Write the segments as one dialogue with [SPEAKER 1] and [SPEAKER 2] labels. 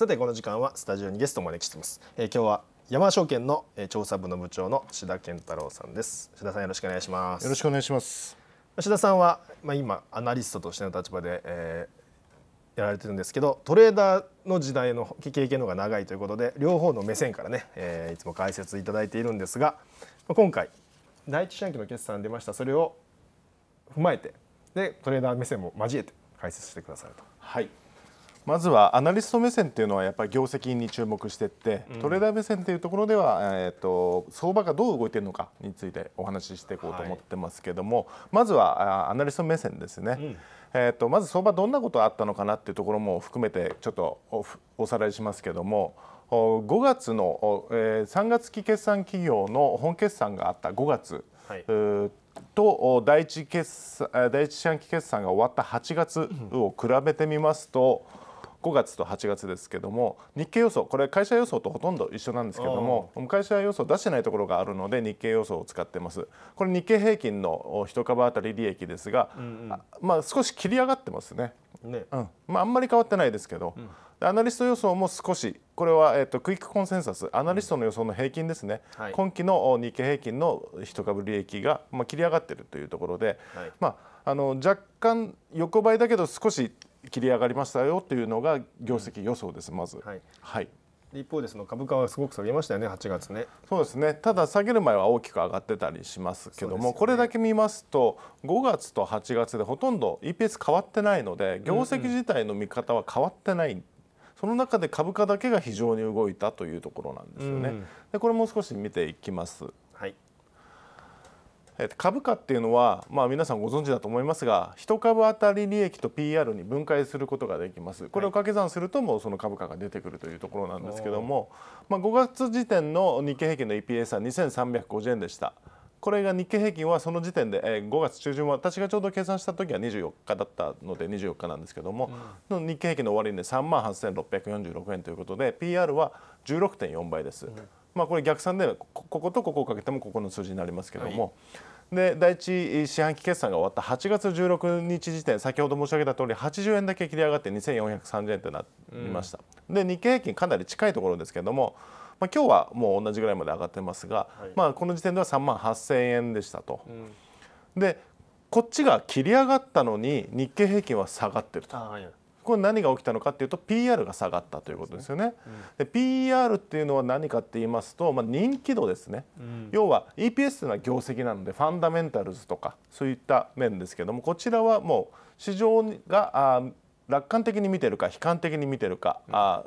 [SPEAKER 1] さてこの時間はスタジオにゲストもお招きしています、えー、今日は山証券の調査部の部長の志田健太郎さんです志田さんよろしくお願いしますよろしくお願いします志田さんはまあ今アナリストとしての立場で、えー、やられてるんですけどトレーダーの時代の経験の方が長いということで両方の目線からね、えー、いつも解説いただいているんですが今回第一四半期の決算出ましたそれを踏まえてでトレーダー目線も交えて解説してくださると。はいまずはア
[SPEAKER 2] ナリスト目線というのはやっぱり業績に注目していって、トレーダー目線というところでは、えーと、相場がどう動いているのかについてお話ししていこうと思ってますけども、はい、まずはアナリスト目線ですね、うん、えーと、まず相場どんなことあったのかなっていうところも含めてちょっとおさらいしますけども5月の、えー、3月期決算企業の本決算があった5月、はい、と第一決算第一四半期決算が終わった8月を比べてみますと、5月と8月ですけども日経予想これ会社予想とほとんど一緒なんですけども会社予想出してないところがあるので日経予想を使ってますこれ日経平均の一株当たり利益ですが、うんうん、まあ、少し切り上がってますね、ね、うんまあ、あんまり変わってないですけど、うん、アナリスト予想も少しこれは、えーと、クイックコンセンサスアナリストの予想の平均ですね、うんはい、今期の日経平均の一株利益が、まあ、切り上がってるというところで、はい、まあ、あの若干横ばいだけど少し切り上がりましたよというのが業績予想です、まず。はい、はい一方でその株価はすごく下げましたよね8月ねそうですねただ下げる前は大きく上がってたりしますけども、ね、これだけ見ますと5月と8月でほとんど EPS 変わってないので業績自体の見方は変わってない、うんうん、その中で株価だけが非常に動いたというところなんですよね、うんうん、でこれも少し見ていきます株価っていうのは、まあ、皆さんご存知だと思いますが一株当たり利益と PR に分解することができますこれを掛け算するともその株価が出てくるというところなんですけども、まあ、5月時点の日経平均の EPS は2350円でした。これが日経平均はその時点で、えー、5月中旬は私がちょうど計算した時は24日だったので24日なんですけども、うん、日経平均の終値で3万8646円ということで PR は16.4倍です、うん、まあこれ逆算でこことここをかけてもここの数字になりますけども、はいで第一四半期決算が終わった8月16日時点先ほど申し上げた通り80円だけ切り上がって2430円となりました、うん、で日経平均かなり近いところですけども、まあ、今日はもう同じぐらいまで上がってますが、はい、まあ、この時点では3万8000円でしたと。うん、でこっちが切り上がったのに日経平均は下がってると。こ何が起きたのかっていうと PR が下がったということですよね。で、ねうん、PR っていうのは何かって言いますと、まあ、人気度ですね、うん、要は EPS というのは業績なのでファンダメンタルズとかそういった面ですけどもこちらはもう市場が楽観的に見てるか悲観的に見てるか、うん、あ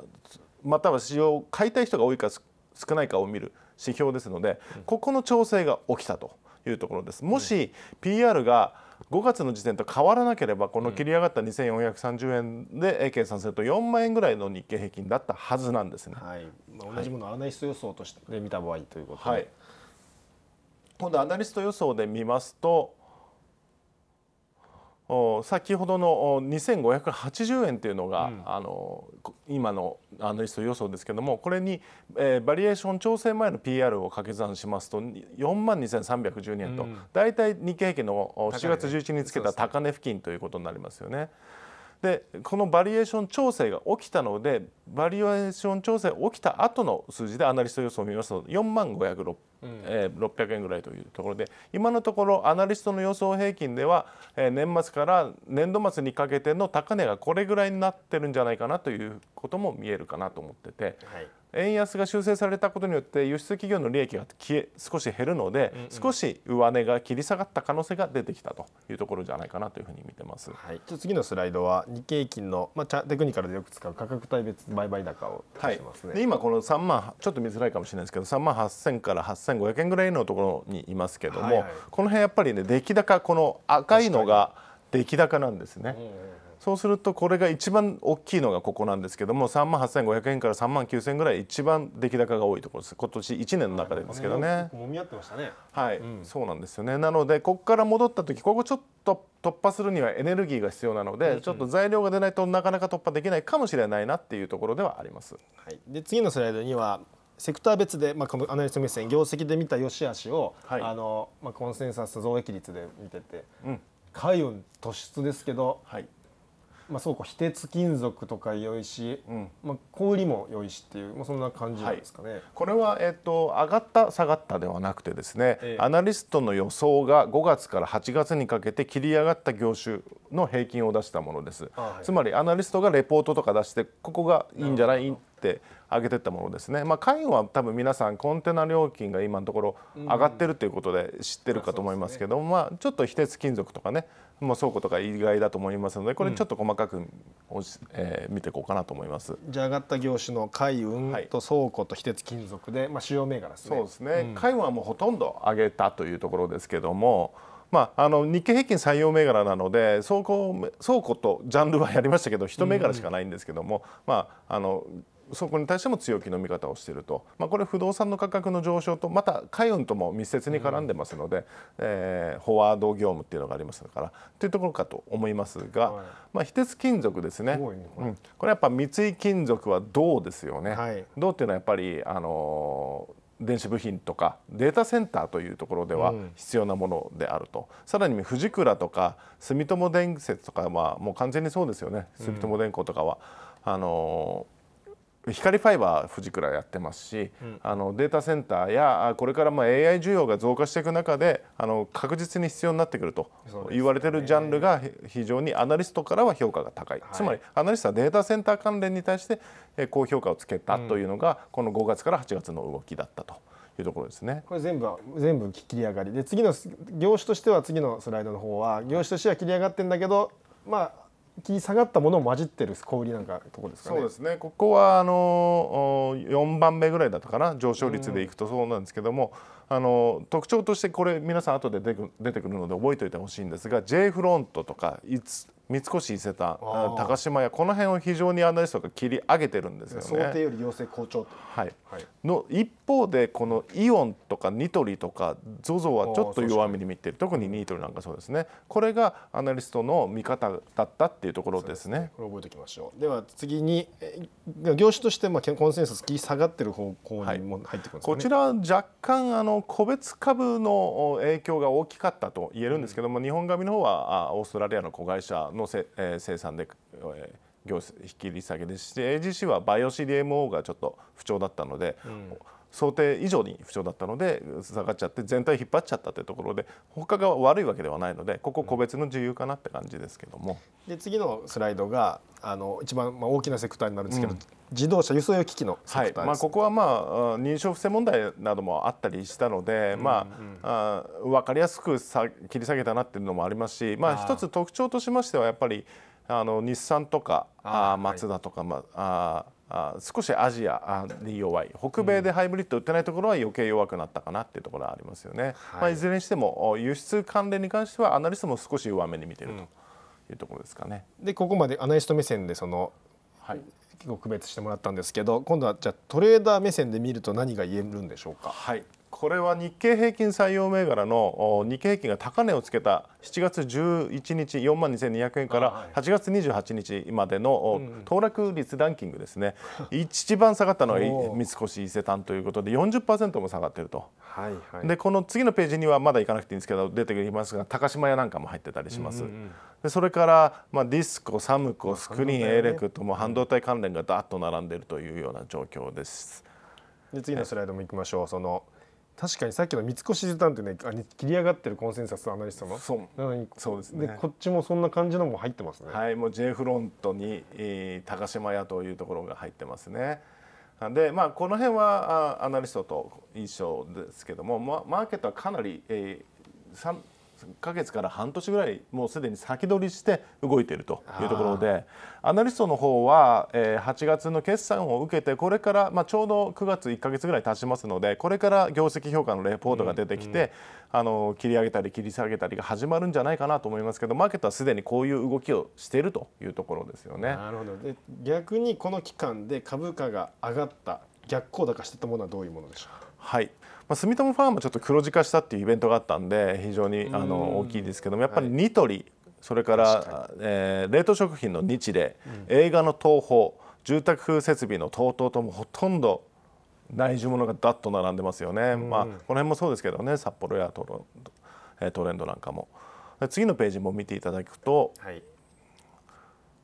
[SPEAKER 2] または市場を買いたい人が多いか少ないかを見る指標ですので、ここの調整が起きたというところです。もし PR が5月の時点と変わらなければこの切り上がった2430円で計算すると4万円ぐらいの日経平均だったはずなんですね。はい
[SPEAKER 1] まあ、同じものアナリスト予想として見た場合ということで、はい、
[SPEAKER 2] 今度アナリスト予想で見ますと先ほどの2580円というのが、うん、あの今のアナリスト予想ですけどもこれに、えー、バリエーション調整前の PR を掛け算しますと4万2312円と、うん、大体日経平均の7月11日につけた高値付近ということになりますよね。でこのバリエーション調整が起きたのでバリエーション調整起きた後の数字でアナリスト予想を見ますと4万506えー、600円ぐらいというところで今のところアナリストの予想平均では、えー、年末から年度末にかけての高値がこれぐらいになってるんじゃないかなということも見えるかなと思ってて、はい、円安が修正されたことによって輸出企業の利益が
[SPEAKER 1] 消え少し減るので、うんうん、少し上値が切り下がった可能性が出てきたというところじゃないかなというふうに見てます、はい、じゃ次のスライドは日経平均の、まあ、テクニカルでよく使う価格帯別売買高を、ね、はい、今この3万ちょっと見づらいかもしれないですけど3万8 0から8
[SPEAKER 2] 0 7500円ぐらいのところにいますけども、はいはい、この辺やっぱりね出来高この赤いのが出来高なんですね。そうするとこれが一番大きいのがここなんですけども3万8500円から3万9000円ぐらい一番出来高が多いところです今年1年の中でですけどね。は
[SPEAKER 1] み合ってましたね
[SPEAKER 2] はい、うん、そうなんですよねなのでここから戻った時ここちょっと突破するにはエネルギーが必要なので、うんうん、ちょっと材料が出ないとなかなか突破できないかもしれないなっていう
[SPEAKER 1] ところではあります。はい、で次のスライドにはセクター別で、まあ、このアナリスト目線業績で見た良し悪しを、はい、あのまあ、コンセンサス増益率で見てて、うん、海運突出ですけど、はい、まあ、そうか非鉄金属とか良いし、うん、まあ、小売も良いしっていう、まあ、そんな感じですかね、はい、これは、えーと、上がった下がっ
[SPEAKER 2] たではなくてですね、ええ、アナリストの予想が5月から8月にかけて切り上がった業種の平均を出したものです、はい、つまりアナリストがレポートとか出してここがいいんじゃないって上げてったものですね、まあ、カイは多分皆さんコンテナ料金が今のところ上がってるということで知ってるかと思いますけど、うんね、まあ、ちょっと非鉄金属とかね、まあ、倉庫とか意外だと思いますのでこれちょっと細かく、うえー、見ていこうかなと思います、
[SPEAKER 1] じゃあ上がった業種の海運と倉庫と非鉄金属で、まあ、主要銘柄ですね。そうですね、うん、海運はもうほとんど
[SPEAKER 2] 上げたというところですけども。まあ、あの日経平均採用銘柄なので倉庫倉庫とジャンルはやりましたけど1銘柄しかないんですけども、うん、まあ、あのそこに対しても強気の見方をしていると、まあ、これ不動産の価格の上昇とまた海運とも密接に絡んでますので、うん、えー、フォワード業務っていうのがありますからというところかと思いますが、はい、まあ、非鉄金属ですね、ね、うん、これやっぱ三井金属は銅ですよね。はい、銅っていうのはやっぱり、あのー電子部品とかデータセンターというところでは必要なものであると、うん、さらに藤倉とか住友電鉄とかはもう完全にそうですよね、うん、住友電工とかは、あの光ファイバー富士倉やってますし、うん、あのデータセンターやこれからまあ AI 需要が増加していく中であの確実に必要になってくると言われてるジャンルが非常にアナリストからは評価が高い、はい、つまりアナリストはデータセンター関連に対して高評価をつけたというのが、この5月から8月の動きだったと。いうところですね。
[SPEAKER 1] これ全部全部切り上がりで次の業種としては次のスライドの方は業種としては切り上がってんだけどまあき下がったものも混じってる小売りなんかとこですか、ね、そうですね
[SPEAKER 2] ここはあの四番目ぐらいだったかな上昇率でいくとそうなんですけども、うんあの特徴としてこれ皆さん後で出てくるので覚えておいてほしいんですが J フロントとか三越伊勢丹高島屋この辺を非常にアナリストが切り上げてるんですよね。想定よ
[SPEAKER 1] り要請好調、
[SPEAKER 2] はいはい、の一方でこのイオンとかニトリとか ZOZO はちょっと弱みに見てる特にニトリなんかそうですねこれがアナリストの見方だったっていうところですね。すね覚え
[SPEAKER 1] ておきましょうでは次に業種としてまあコンセンサス下がってる方向にも入ってくるんですか、ねはい、こちら若干
[SPEAKER 2] あの個別株の影響が大きかったと言えるんですけども、日本紙の方はオーストラリアの子会社のせ、えー、生産で、えー業績引き利下げですし AGC はバイオ CDMO がちょっと不調だったので、うん、想定以上に不調だったので下がっちゃって全体引っ張っちゃったってところで他が悪いわけではないのでここ個別の自由か
[SPEAKER 1] なって感じですけども。で次のスライドがあの一番まあ大きなセクターになるんですけど、うん、自動車輸送用機器のセクターです、はい、まあ、ここはまあ認証不正問題などもあったりし
[SPEAKER 2] たので、うんうん、まああ分かりやすくさ切り下げたなっていうのもありますし、まあ、一つ特徴としましてはやっぱりあの日産とかあマツダとか、まあ、ああ少しアジアに弱い北米でハイブリッド売ってないところは余計弱くなったかなっていうところはありますよね、いまあ、いずれにしても輸出関連に関してはアナリストも少し弱めに見て
[SPEAKER 1] ると。いうところですかね、うん、でここまでアナリスト目線でその、はい、結構区別してもらったんですけど今度はじゃあトレーダー目線で見ると何が言えるんでしょうか。はいこれは日経平均採用銘柄の日経平均が高値をつけた7月11
[SPEAKER 2] 日4万2200円から8月28日までの騰落率ランキングですね、うん、一番下がったのは三越伊勢丹ということで40%も下がってると、
[SPEAKER 1] はいはい、でこ
[SPEAKER 2] の次のページにはまだいかなくていいんですけど出てきますが高島屋なんかも入ってたりします。うんうんでそれから、まあ、ディスコサムコスクリーン、エレクとも半導体関連がだっと並んでいるというような状況です。
[SPEAKER 1] で次のスライドもいきましょう。その確かにさっきの三越図鑑ってねあ切り上がってるコンセンサスアナリストのそうそうですねこっちもそんな感じのも入ってますね
[SPEAKER 2] はいもう J フロントに、えー、高島屋というところが入ってますねでまあこの辺はアナリストと印象ですけども、ま、マーケットはかなり、えー、ヶ月から半年ぐらいもうすでに先取りして動いているというところでアナリストの方は、え8月の決算を受けてこれから、まあ、ちょうど9月1か月ぐらい経ちますのでこれから業績評価のレポートが出てきて、あの切り上げたり切り下げたりが始まるんじゃないかなと思いますけどマーケットはすでにこういう動きをしているというところですよね。
[SPEAKER 1] なるほどで逆にこの期間で株価が上がった逆行高してたものはどういうものでしょうか。はいまあ、住友フ
[SPEAKER 2] ァームはちょっと黒字化したっていうイベントがあったんで非常にあの大きいですけどもやっぱりニトリ、はい、それから、えー、冷凍食品の日で、映画の東宝住宅風設備の TOTO ともほとんど内需物がだっと並んでますよね、まあ、この辺もそうですけどね札幌やトレンドなんかも次のページも見ていただくと、はい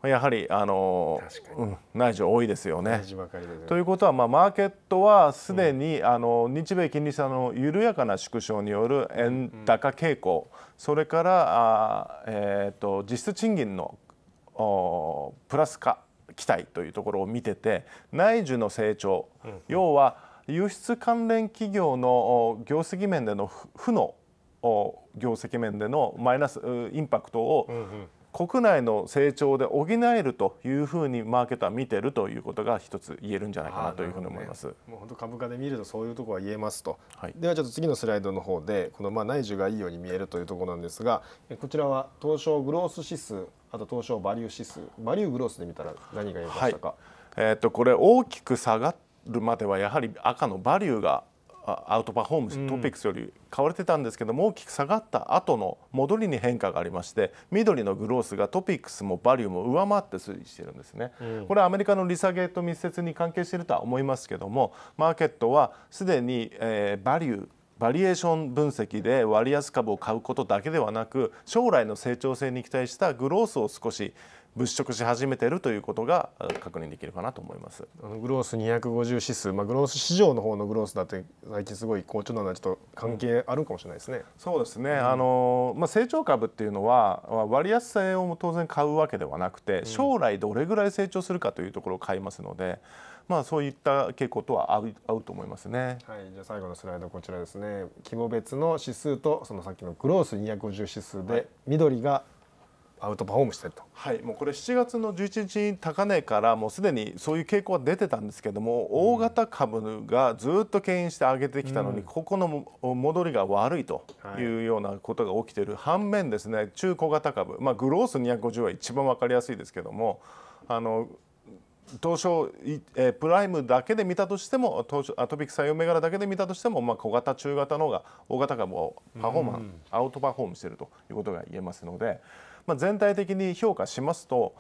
[SPEAKER 2] やはりあの、うん、内需多いですよね。ということは、まあ、マーケットはすでに、うん、あの日米金利差の緩やかな縮小による円高傾向、うん、それからあ、えーと、実質賃金のおプラス化期待というところを見てて内需の成長、要は輸出関連企業の業績面での負の業績面でのマイナスインパクトを、国内の成長で補えるというふうにマーケットは見てるということが一つ言えるんじゃないかなというふうに思います、ね、
[SPEAKER 1] もう本当株価で見るとそういうところは言えますと、はい、ではちょっと次のスライドの方でこのまあ内需がいいように見えるというところなんですがこちらは東証グロース指数あと東証バリュー指数バリューグロースで見たら何が言えましたか、はい、えー、とこれ大きく下がるまではやはり赤のバリューがアウトパフォームト
[SPEAKER 2] ピックスより買われてたんですけども大きく下がった後の戻りに変化がありまして緑のグロースがトピックスもバリューも上回って推移してるんですね、うん、これはアメリカの利下げと密接に関係しているとは思いますけどもマーケットはすでに、えー、バリューバリエーション分析で割安株を買うことだけではなく将来の成長性に期待したグロースを少し物色し始めているということが確認できるかなと思います
[SPEAKER 1] あのグロース250指数、まあ、グロース市場の方のグロースだって最近すごい好調なのはちょっと関係あるかもしれないですね。うん、そうですね、うん、あの
[SPEAKER 2] まあ、成長株っていうのは割安性を当然買うわけではなくて将来どれぐらい成長するかというところを買いますので。うん
[SPEAKER 1] まあ、そういった傾向とは合う合うと思いますね。はい、じゃあ最後のスライドこちらですね。規模別の指数とそのさっきのグロース250指数で、はい、緑がアウトパフォームしてると、はい、もうこれ7月の11日高値からもうすでにそういう傾向は
[SPEAKER 2] 出てたんですけども、うん、大型株がずっと牽引して上げてきたのに、うん、ここの戻りが悪いというようなことが起きてる、はい、反面ですね中小型株、まあ、グロース250は一番分かりやすいですけどもあの当初えプライムだけで見たとしても当初アトピック採用銘柄だけで見たとしても、まあ、小型中型の方が大型株をパフォーマン、うん、アウトパフォームしているということが言えますので。まあ、全体的に評価しますと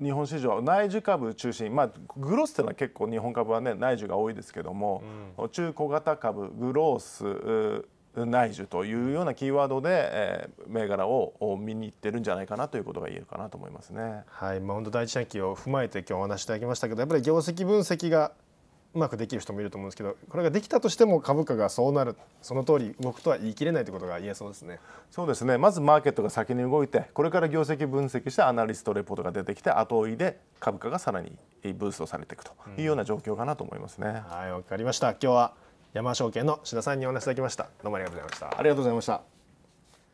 [SPEAKER 2] 日本市場内需株中心、まあ、グロスというのは結構日本株は、ね、内需が多いですけども、うん、中小型株グロース内需というようなキーワードで、えー、銘柄を見に
[SPEAKER 1] 行ってるんじゃないかなということが言えるかなと思いますね。はい、まあ本当第一四半期を踏まえて今日お話しいただきましたけど、やっぱり業績分析がうまくできる人もいると思うんですけどこれができたとしても株価がそうなるその通り動くとは言い切れないということが言えそうですねそうですねまずマーケットが先に動
[SPEAKER 2] いてこれから業績分析してアナリストレポートが出てきて後追いで株価がさらにブ
[SPEAKER 1] ーストされていくというような状況かなと思いますね、うん、はいわかりました今日は山証券の志田さんにお話いただきましたどうもありがとうございましたありがとうございました